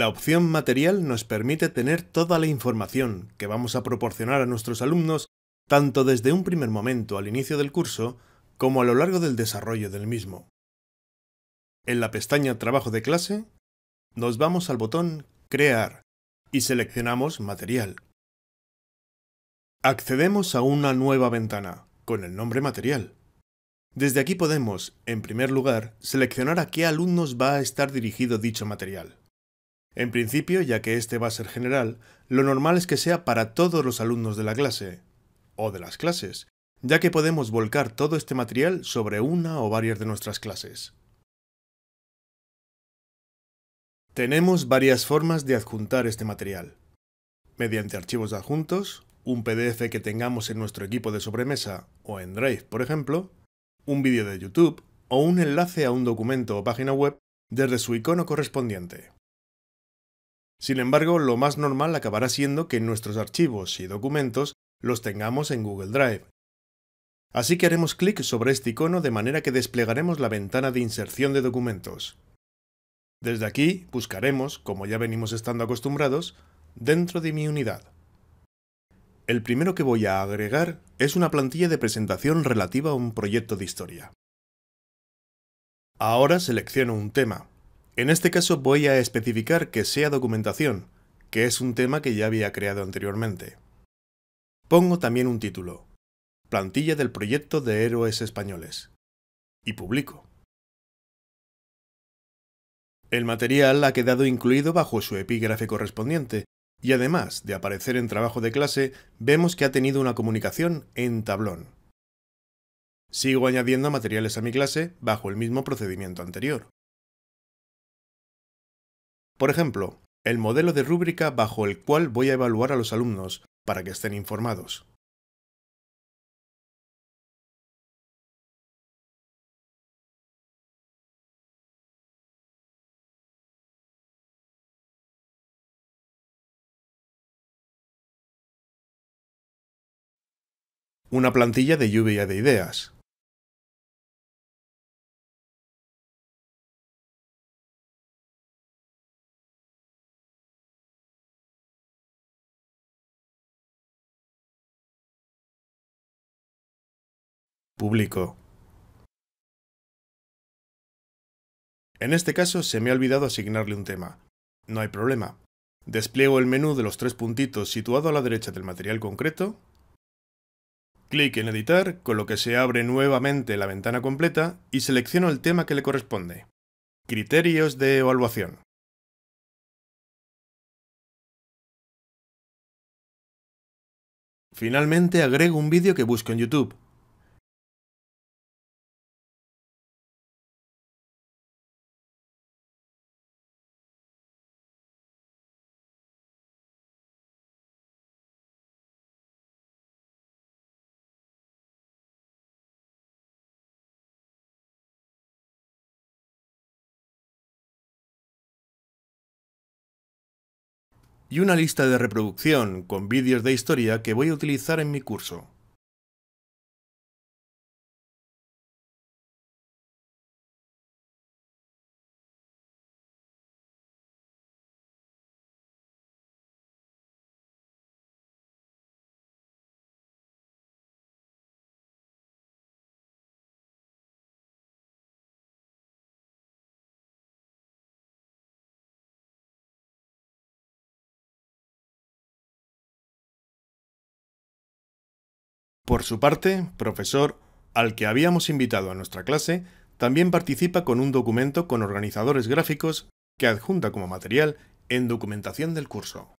La opción material nos permite tener toda la información que vamos a proporcionar a nuestros alumnos tanto desde un primer momento al inicio del curso como a lo largo del desarrollo del mismo. En la pestaña Trabajo de clase, nos vamos al botón Crear y seleccionamos Material. Accedemos a una nueva ventana, con el nombre Material. Desde aquí podemos, en primer lugar, seleccionar a qué alumnos va a estar dirigido dicho material. En principio, ya que este va a ser general, lo normal es que sea para todos los alumnos de la clase, o de las clases, ya que podemos volcar todo este material sobre una o varias de nuestras clases. Tenemos varias formas de adjuntar este material. Mediante archivos adjuntos, un PDF que tengamos en nuestro equipo de sobremesa o en Drive, por ejemplo, un vídeo de YouTube o un enlace a un documento o página web desde su icono correspondiente. Sin embargo, lo más normal acabará siendo que nuestros archivos y documentos los tengamos en Google Drive. Así que haremos clic sobre este icono de manera que desplegaremos la ventana de inserción de documentos. Desde aquí buscaremos, como ya venimos estando acostumbrados, dentro de mi unidad. El primero que voy a agregar es una plantilla de presentación relativa a un proyecto de historia. Ahora selecciono un tema, en este caso voy a especificar que sea documentación, que es un tema que ya había creado anteriormente. Pongo también un título, Plantilla del proyecto de héroes españoles, y publico. El material ha quedado incluido bajo su epígrafe correspondiente, y además de aparecer en trabajo de clase, vemos que ha tenido una comunicación en tablón. Sigo añadiendo materiales a mi clase bajo el mismo procedimiento anterior. Por ejemplo, el modelo de rúbrica bajo el cual voy a evaluar a los alumnos para que estén informados. Una plantilla de lluvia de ideas, público. En este caso se me ha olvidado asignarle un tema. No hay problema. Despliego el menú de los tres puntitos situado a la derecha del material concreto. Clic en Editar, con lo que se abre nuevamente la ventana completa y selecciono el tema que le corresponde. Criterios de evaluación. Finalmente agrego un vídeo que busco en YouTube. y una lista de reproducción con vídeos de historia que voy a utilizar en mi curso. Por su parte, profesor, al que habíamos invitado a nuestra clase, también participa con un documento con organizadores gráficos que adjunta como material en documentación del curso.